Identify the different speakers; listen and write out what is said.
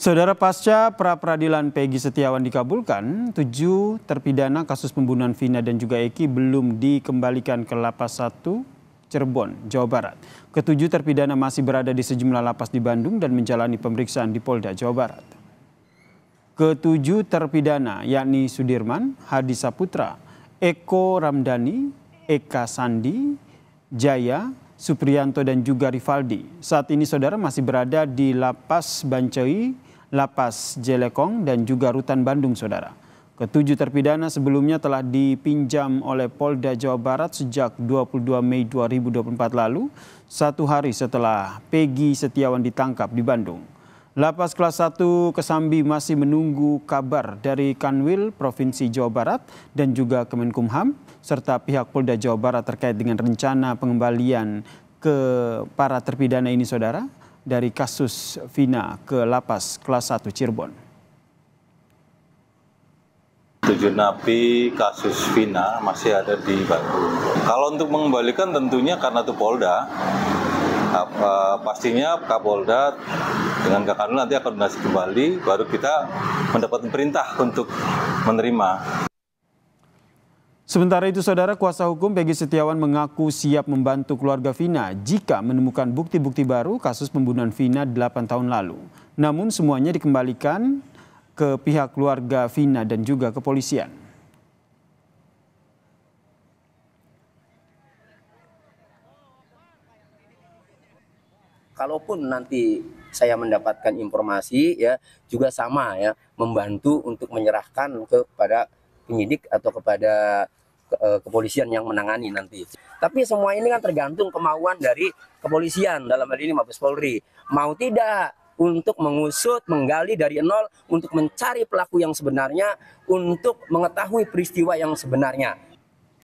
Speaker 1: Saudara pasca pra peradilan Peggy Setiawan dikabulkan, tujuh terpidana kasus pembunuhan Vina dan juga Eki belum dikembalikan ke lapas satu Cirebon, Jawa Barat. Ketujuh terpidana masih berada di sejumlah lapas di Bandung dan menjalani pemeriksaan di Polda, Jawa Barat. Ketujuh terpidana yakni Sudirman, Hadi Saputra, Eko Ramdhani, Eka Sandi, Jaya, Suprianto dan juga Rivaldi. Saat ini saudara masih berada di Lapas Bancai, Lapas Jelekong, dan juga Rutan Bandung, Saudara. Ketujuh terpidana sebelumnya telah dipinjam oleh Polda Jawa Barat sejak 22 Mei 2024 lalu, satu hari setelah Pegi Setiawan ditangkap di Bandung. Lapas kelas 1 Kesambi masih menunggu kabar dari Kanwil Provinsi Jawa Barat dan juga Kemenkumham serta pihak Polda Jawa Barat terkait dengan rencana pengembalian ke para terpidana ini saudara dari kasus Vina ke Lapas kelas 1 Cirebon.
Speaker 2: Tujuh napi kasus Vina masih ada di Batu. Kalau untuk mengembalikan tentunya karena itu Polda, apa, pastinya Kapolda dengan Kakanwil nanti akan kembali, baru kita mendapatkan perintah untuk menerima
Speaker 1: Sementara itu saudara kuasa hukum Peggy Setiawan mengaku siap membantu keluarga Vina jika menemukan bukti-bukti baru kasus pembunuhan Vina 8 tahun lalu. Namun semuanya dikembalikan ke pihak keluarga Vina dan juga kepolisian.
Speaker 3: kalaupun nanti saya mendapatkan informasi ya juga sama ya membantu untuk menyerahkan kepada penyidik atau kepada uh, kepolisian yang menangani nanti. Tapi semua ini kan tergantung kemauan dari kepolisian dalam hal ini Mabes Polri. Mau tidak untuk mengusut, menggali dari nol untuk mencari pelaku yang sebenarnya, untuk mengetahui peristiwa yang sebenarnya.